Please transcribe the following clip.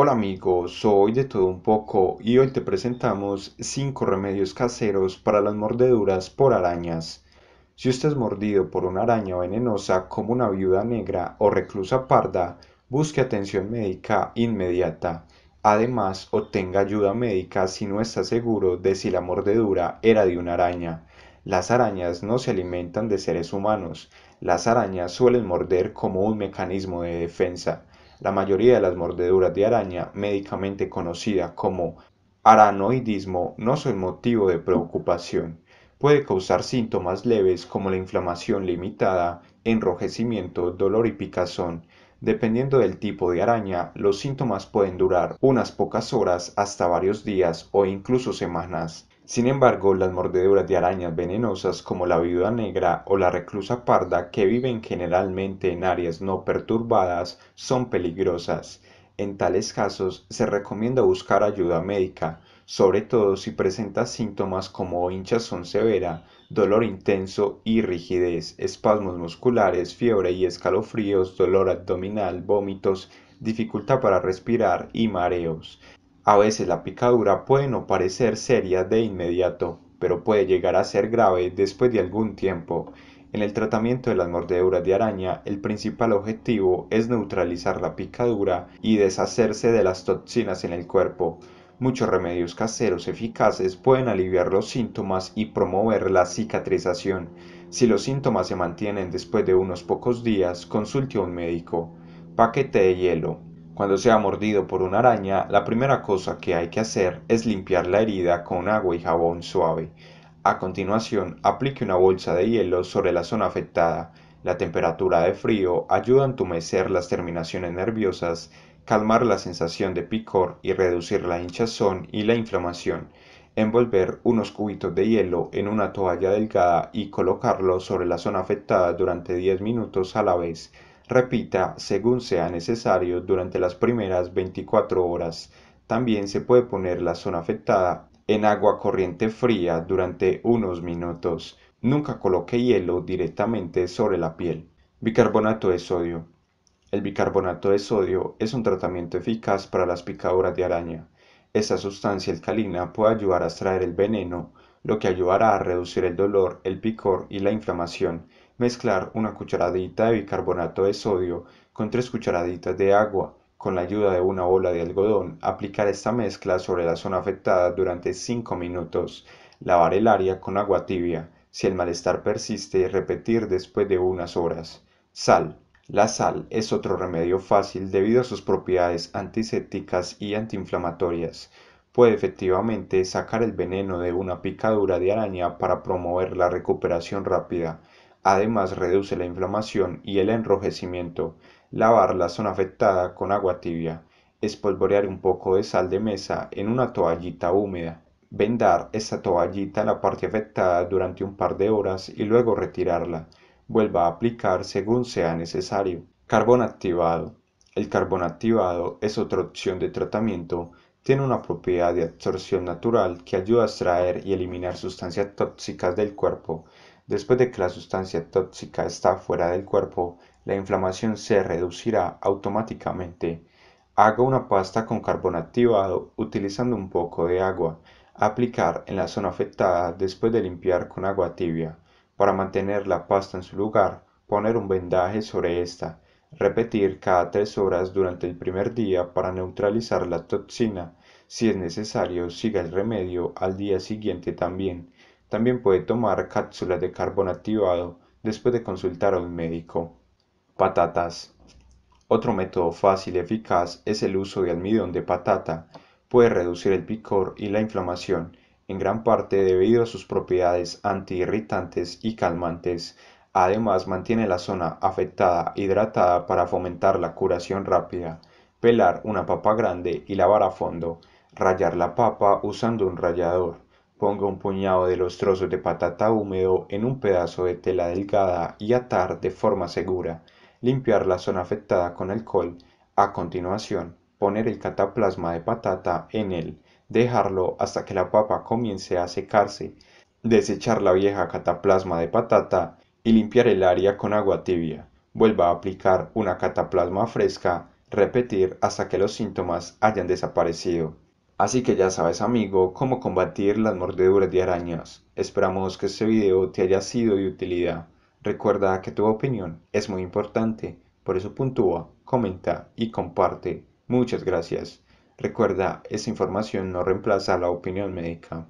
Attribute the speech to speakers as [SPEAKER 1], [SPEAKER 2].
[SPEAKER 1] Hola amigos, soy de todo un poco y hoy te presentamos 5 remedios caseros para las mordeduras por arañas. Si usted es mordido por una araña venenosa como una viuda negra o reclusa parda, busque atención médica inmediata. Además, obtenga ayuda médica si no está seguro de si la mordedura era de una araña. Las arañas no se alimentan de seres humanos. Las arañas suelen morder como un mecanismo de defensa. La mayoría de las mordeduras de araña, médicamente conocida como aranoidismo, no son motivo de preocupación. Puede causar síntomas leves como la inflamación limitada, enrojecimiento, dolor y picazón. Dependiendo del tipo de araña, los síntomas pueden durar unas pocas horas hasta varios días o incluso semanas. Sin embargo, las mordeduras de arañas venenosas como la viuda negra o la reclusa parda que viven generalmente en áreas no perturbadas son peligrosas. En tales casos se recomienda buscar ayuda médica, sobre todo si presenta síntomas como hinchazón severa, dolor intenso y rigidez, espasmos musculares, fiebre y escalofríos, dolor abdominal, vómitos, dificultad para respirar y mareos. A veces la picadura puede no parecer seria de inmediato, pero puede llegar a ser grave después de algún tiempo. En el tratamiento de las mordeduras de araña, el principal objetivo es neutralizar la picadura y deshacerse de las toxinas en el cuerpo. Muchos remedios caseros eficaces pueden aliviar los síntomas y promover la cicatrización. Si los síntomas se mantienen después de unos pocos días, consulte a un médico. Paquete de hielo. Cuando sea mordido por una araña, la primera cosa que hay que hacer es limpiar la herida con agua y jabón suave. A continuación, aplique una bolsa de hielo sobre la zona afectada. La temperatura de frío ayuda a entumecer las terminaciones nerviosas, calmar la sensación de picor y reducir la hinchazón y la inflamación. Envolver unos cubitos de hielo en una toalla delgada y colocarlo sobre la zona afectada durante 10 minutos a la vez. Repita según sea necesario durante las primeras 24 horas. También se puede poner la zona afectada en agua corriente fría durante unos minutos. Nunca coloque hielo directamente sobre la piel. Bicarbonato de sodio. El bicarbonato de sodio es un tratamiento eficaz para las picaduras de araña. Esta sustancia alcalina puede ayudar a extraer el veneno, lo que ayudará a reducir el dolor, el picor y la inflamación, Mezclar una cucharadita de bicarbonato de sodio con tres cucharaditas de agua. Con la ayuda de una bola de algodón, aplicar esta mezcla sobre la zona afectada durante 5 minutos. Lavar el área con agua tibia. Si el malestar persiste, repetir después de unas horas. Sal. La sal es otro remedio fácil debido a sus propiedades antisépticas y antiinflamatorias. Puede efectivamente sacar el veneno de una picadura de araña para promover la recuperación rápida. Además reduce la inflamación y el enrojecimiento. Lavar la zona afectada con agua tibia. Espolvorear un poco de sal de mesa en una toallita húmeda. Vendar esta toallita a la parte afectada durante un par de horas y luego retirarla. Vuelva a aplicar según sea necesario. Carbón activado. El carbón activado es otra opción de tratamiento. Tiene una propiedad de absorción natural que ayuda a extraer y eliminar sustancias tóxicas del cuerpo. Después de que la sustancia tóxica está fuera del cuerpo, la inflamación se reducirá automáticamente. Haga una pasta con carbón activado utilizando un poco de agua. Aplicar en la zona afectada después de limpiar con agua tibia. Para mantener la pasta en su lugar, poner un vendaje sobre esta. Repetir cada tres horas durante el primer día para neutralizar la toxina. Si es necesario, siga el remedio al día siguiente también. También puede tomar cápsulas de carbón activado después de consultar a un médico. Patatas. Otro método fácil y eficaz es el uso de almidón de patata. Puede reducir el picor y la inflamación, en gran parte debido a sus propiedades antiirritantes y calmantes. Además, mantiene la zona afectada hidratada para fomentar la curación rápida. Pelar una papa grande y lavar a fondo. Rayar la papa usando un rallador. Ponga un puñado de los trozos de patata húmedo en un pedazo de tela delgada y atar de forma segura. Limpiar la zona afectada con alcohol. A continuación, poner el cataplasma de patata en él. Dejarlo hasta que la papa comience a secarse. Desechar la vieja cataplasma de patata y limpiar el área con agua tibia. Vuelva a aplicar una cataplasma fresca. Repetir hasta que los síntomas hayan desaparecido. Así que ya sabes amigo cómo combatir las mordeduras de arañas. Esperamos que este video te haya sido de utilidad. Recuerda que tu opinión es muy importante, por eso puntúa, comenta y comparte. Muchas gracias. Recuerda, esa información no reemplaza la opinión médica.